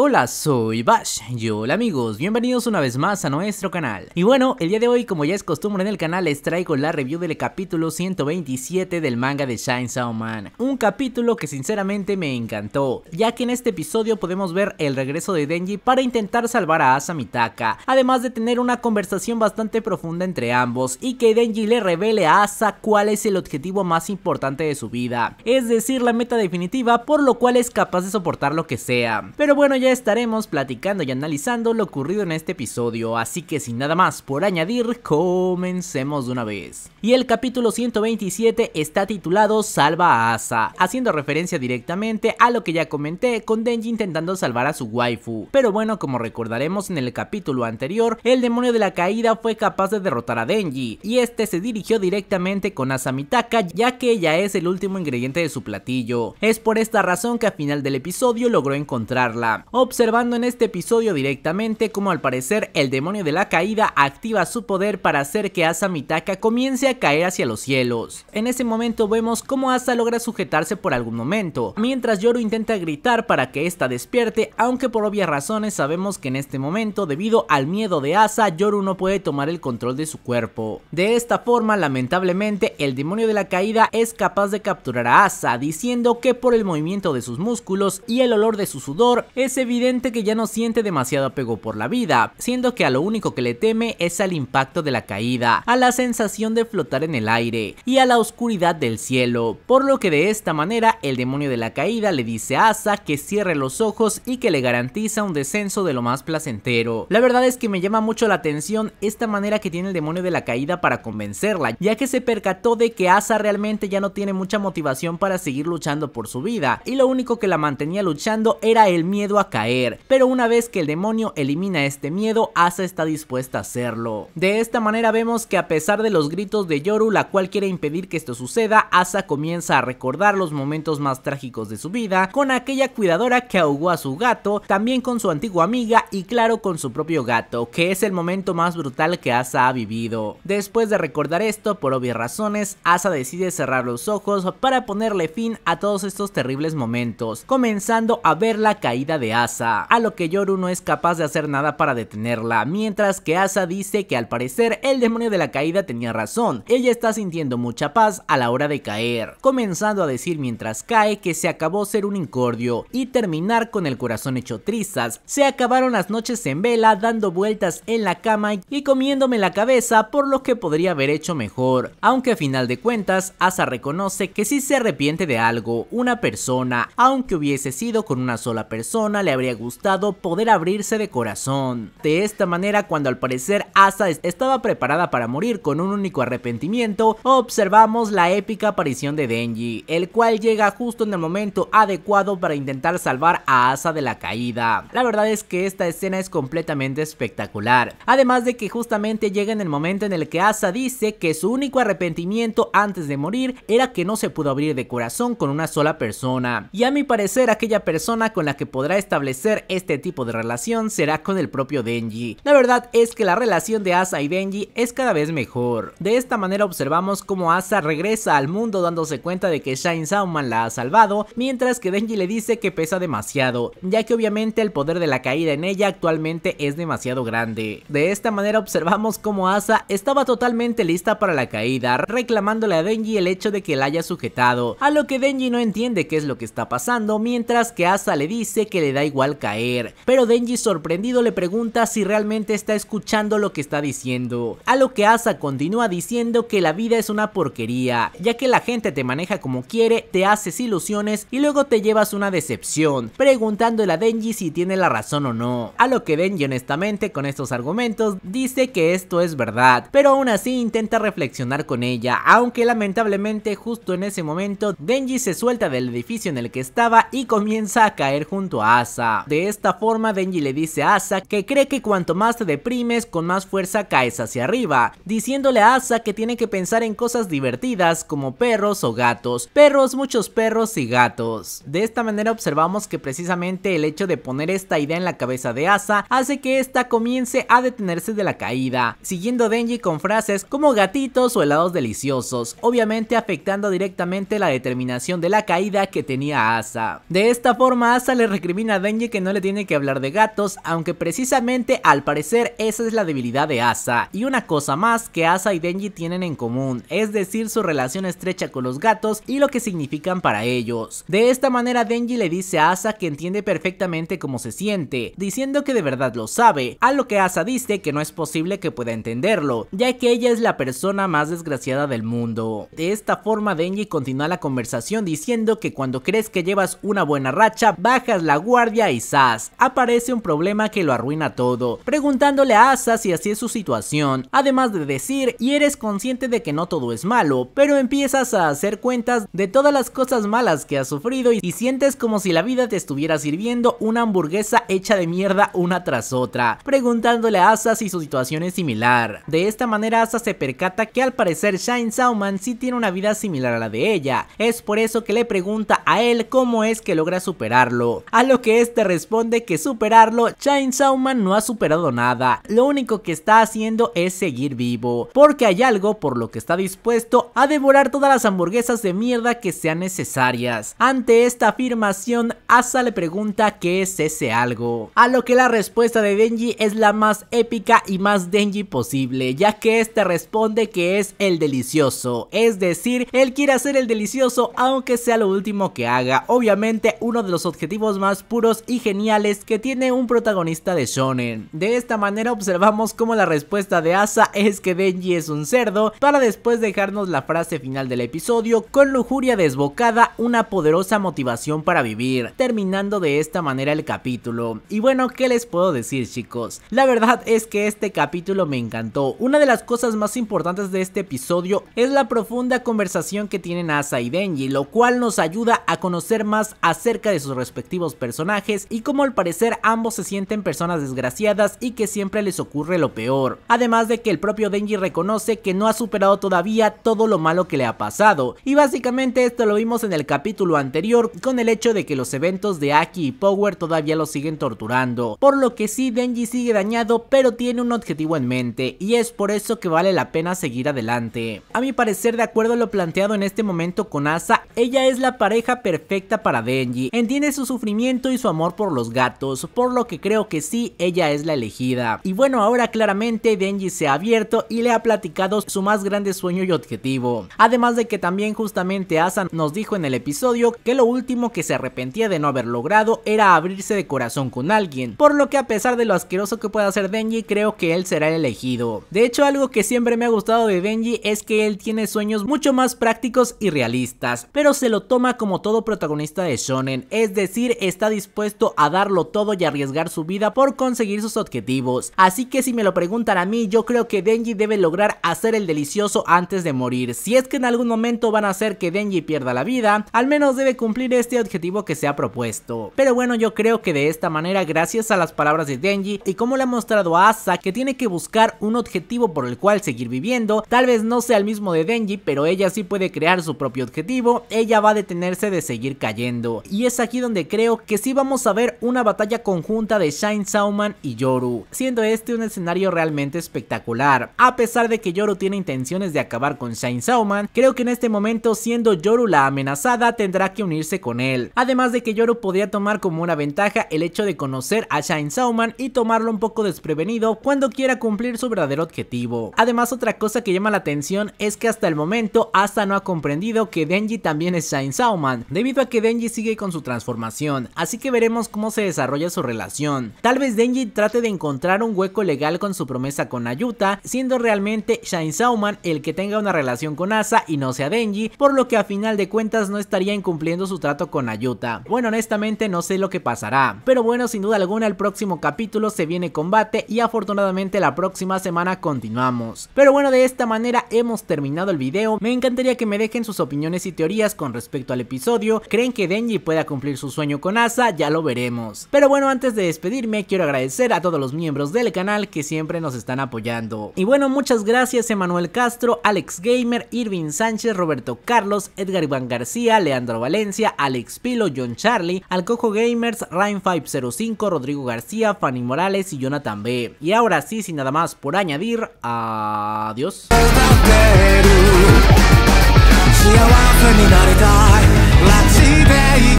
Hola, soy Bash y hola amigos, bienvenidos una vez más a nuestro canal. Y bueno, el día de hoy como ya es costumbre en el canal les traigo la review del capítulo 127 del manga de Chainsaw Man. Un capítulo que sinceramente me encantó, ya que en este episodio podemos ver el regreso de Denji para intentar salvar a Asa Mitaka, además de tener una conversación bastante profunda entre ambos y que Denji le revele a Asa cuál es el objetivo más importante de su vida, es decir la meta definitiva por lo cual es capaz de soportar lo que sea. Pero bueno, ya estaremos platicando y analizando lo ocurrido en este episodio, así que sin nada más por añadir, comencemos de una vez. Y el capítulo 127 está titulado Salva a Asa, haciendo referencia directamente a lo que ya comenté con Denji intentando salvar a su waifu. Pero bueno, como recordaremos en el capítulo anterior, el demonio de la caída fue capaz de derrotar a Denji, y este se dirigió directamente con Asa Mitaka ya que ella es el último ingrediente de su platillo. Es por esta razón que al final del episodio logró encontrarla observando en este episodio directamente como al parecer el demonio de la caída activa su poder para hacer que Asa Mitaka comience a caer hacia los cielos. En ese momento vemos cómo Asa logra sujetarse por algún momento, mientras Yoru intenta gritar para que esta despierte, aunque por obvias razones sabemos que en este momento debido al miedo de Asa, Yoru no puede tomar el control de su cuerpo. De esta forma, lamentablemente, el demonio de la caída es capaz de capturar a Asa, diciendo que por el movimiento de sus músculos y el olor de su sudor, ese evidente que ya no siente demasiado apego por la vida, siendo que a lo único que le teme es al impacto de la caída, a la sensación de flotar en el aire y a la oscuridad del cielo, por lo que de esta manera el demonio de la caída le dice a Asa que cierre los ojos y que le garantiza un descenso de lo más placentero. La verdad es que me llama mucho la atención esta manera que tiene el demonio de la caída para convencerla, ya que se percató de que Asa realmente ya no tiene mucha motivación para seguir luchando por su vida y lo único que la mantenía luchando era el miedo a caer, pero una vez que el demonio elimina este miedo, Asa está dispuesta a hacerlo. De esta manera vemos que a pesar de los gritos de Yoru, la cual quiere impedir que esto suceda, Asa comienza a recordar los momentos más trágicos de su vida, con aquella cuidadora que ahogó a su gato, también con su antigua amiga y claro con su propio gato, que es el momento más brutal que Asa ha vivido. Después de recordar esto, por obvias razones, Asa decide cerrar los ojos para ponerle fin a todos estos terribles momentos, comenzando a ver la caída de a lo que Yoru no es capaz de hacer nada para detenerla, mientras que Asa dice que al parecer el demonio de la caída tenía razón, ella está sintiendo mucha paz a la hora de caer, comenzando a decir mientras cae que se acabó ser un incordio y terminar con el corazón hecho trizas, se acabaron las noches en vela dando vueltas en la cama y comiéndome la cabeza por lo que podría haber hecho mejor, aunque a final de cuentas Asa reconoce que si se arrepiente de algo, una persona, aunque hubiese sido con una sola persona le habría gustado poder abrirse de corazón. De esta manera, cuando al parecer Asa estaba preparada para morir con un único arrepentimiento, observamos la épica aparición de Denji, el cual llega justo en el momento adecuado para intentar salvar a Asa de la caída. La verdad es que esta escena es completamente espectacular, además de que justamente llega en el momento en el que Asa dice que su único arrepentimiento antes de morir era que no se pudo abrir de corazón con una sola persona, y a mi parecer aquella persona con la que podrá estar establecer este tipo de relación será con el propio Denji. La verdad es que la relación de Asa y Denji es cada vez mejor. De esta manera observamos cómo Asa regresa al mundo dándose cuenta de que Shine Sauman la ha salvado, mientras que Denji le dice que pesa demasiado, ya que obviamente el poder de la caída en ella actualmente es demasiado grande. De esta manera observamos cómo Asa estaba totalmente lista para la caída, reclamándole a Denji el hecho de que la haya sujetado, a lo que Denji no entiende qué es lo que está pasando, mientras que Asa le dice que le da igual caer, pero Denji sorprendido le pregunta si realmente está escuchando lo que está diciendo, a lo que Asa continúa diciendo que la vida es una porquería, ya que la gente te maneja como quiere, te haces ilusiones y luego te llevas una decepción, preguntándole a Denji si tiene la razón o no, a lo que Denji honestamente con estos argumentos dice que esto es verdad, pero aún así intenta reflexionar con ella, aunque lamentablemente justo en ese momento Denji se suelta del edificio en el que estaba y comienza a caer junto a Asa de esta forma Denji le dice a Asa que cree que cuanto más te deprimes con más fuerza caes hacia arriba, diciéndole a Asa que tiene que pensar en cosas divertidas como perros o gatos, perros, muchos perros y gatos. De esta manera observamos que precisamente el hecho de poner esta idea en la cabeza de Asa hace que esta comience a detenerse de la caída, siguiendo Denji con frases como gatitos o helados deliciosos, obviamente afectando directamente la determinación de la caída que tenía Asa. De esta forma Asa le recrimina a que no le tiene que hablar de gatos, aunque precisamente al parecer esa es la debilidad de Asa. Y una cosa más que Asa y Denji tienen en común, es decir su relación estrecha con los gatos y lo que significan para ellos. De esta manera Denji le dice a Asa que entiende perfectamente cómo se siente, diciendo que de verdad lo sabe, a lo que Asa dice que no es posible que pueda entenderlo, ya que ella es la persona más desgraciada del mundo. De esta forma Denji continúa la conversación diciendo que cuando crees que llevas una buena racha, bajas la guardia y Sas, aparece un problema que lo arruina todo, preguntándole a Asa si así es su situación, además de decir, y eres consciente de que no todo es malo, pero empiezas a hacer cuentas de todas las cosas malas que has sufrido y, sientes como si la vida te estuviera sirviendo una hamburguesa hecha de mierda una tras otra, preguntándole a Asa si su situación es similar. De esta manera Asa se percata que al parecer Shine Sauman sí tiene una vida similar a la de ella, es por eso que le pregunta a él cómo es que logra superarlo, a lo que este responde que superarlo, Chainsaw Man no ha superado nada, lo único que está haciendo es seguir vivo, porque hay algo por lo que está dispuesto a devorar todas las hamburguesas de mierda que sean necesarias. Ante esta afirmación, Asa le pregunta qué es ese algo, a lo que la respuesta de Denji es la más épica y más Denji posible, ya que este responde que es el delicioso, es decir, él quiere hacer el delicioso aunque sea lo último que haga, obviamente uno de los objetivos más puros y geniales que tiene un protagonista de shonen. De esta manera observamos cómo la respuesta de Asa es que Denji es un cerdo, para después dejarnos la frase final del episodio con lujuria desbocada, una poderosa motivación para vivir, terminando de esta manera el capítulo. Y bueno, ¿qué les puedo decir chicos? La verdad es que este capítulo me encantó. Una de las cosas más importantes de este episodio es la profunda conversación que tienen Asa y Denji, lo cual nos ayuda a conocer más acerca de sus respectivos personajes y como al parecer ambos se sienten personas desgraciadas y que siempre les ocurre lo peor. Además de que el propio Denji reconoce que no ha superado todavía todo lo malo que le ha pasado. Y básicamente esto lo vimos en el capítulo anterior con el hecho de que los eventos de Aki y Power todavía lo siguen torturando. Por lo que sí, Denji sigue dañado pero tiene un objetivo en mente y es por eso que vale la pena seguir adelante. A mi parecer de acuerdo a lo planteado en este momento con Asa, ella es la pareja perfecta para Denji. Entiende su sufrimiento y su amor por los gatos, por lo que creo que sí, ella es la elegida. Y bueno, ahora claramente Denji se ha abierto y le ha platicado su más grande sueño y objetivo. Además de que también justamente Asan nos dijo en el episodio que lo último que se arrepentía de no haber logrado era abrirse de corazón con alguien, por lo que a pesar de lo asqueroso que pueda ser Denji, creo que él será el elegido. De hecho, algo que siempre me ha gustado de Denji es que él tiene sueños mucho más prácticos y realistas, pero se lo toma como todo protagonista de Shonen, es decir, está dispuesto a darlo todo y arriesgar su vida por conseguir sus objetivos. Así que si me lo preguntan a mí, yo creo que Denji debe lograr hacer el delicioso antes de morir. Si es que en algún momento van a hacer que Denji pierda la vida, al menos debe cumplir este objetivo que se ha propuesto. Pero bueno, yo creo que de esta manera, gracias a las palabras de Denji y como le ha mostrado a Asa que tiene que buscar un objetivo por el cual seguir viviendo, tal vez no sea el mismo de Denji, pero ella sí puede crear su propio objetivo, ella va a detenerse de seguir cayendo. Y es aquí donde creo que sí vamos vamos a ver una batalla conjunta de Shine Sauman y Yoru, siendo este un escenario realmente espectacular. A pesar de que Yoru tiene intenciones de acabar con Shine Sauman, creo que en este momento siendo Yoru la amenazada tendrá que unirse con él. Además de que Yoru podría tomar como una ventaja el hecho de conocer a Shine Sauman y tomarlo un poco desprevenido cuando quiera cumplir su verdadero objetivo. Además otra cosa que llama la atención es que hasta el momento hasta no ha comprendido que Denji también es Shine Sauman, debido a que Denji sigue con su transformación, así que veremos cómo se desarrolla su relación. Tal vez Denji trate de encontrar un hueco legal con su promesa con Ayuta, siendo realmente Shine Sauman el que tenga una relación con Asa y no sea Denji, por lo que a final de cuentas no estaría incumpliendo su trato con Ayuta. Bueno, honestamente no sé lo que pasará, pero bueno, sin duda alguna el próximo capítulo se viene combate y afortunadamente la próxima semana continuamos. Pero bueno, de esta manera hemos terminado el video, me encantaría que me dejen sus opiniones y teorías con respecto al episodio, ¿creen que Denji pueda cumplir su sueño con Asa? Ya lo veremos. Pero bueno, antes de despedirme, quiero agradecer a todos los miembros del canal que siempre nos están apoyando. Y bueno, muchas gracias Emanuel Castro, Alex Gamer, Irving Sánchez, Roberto Carlos, Edgar Iván García, Leandro Valencia, Alex Pilo, John Charlie, Alcojo Gamers, Ryan505, Rodrigo García, Fanny Morales y Jonathan B. Y ahora sí, sin nada más por añadir, adiós.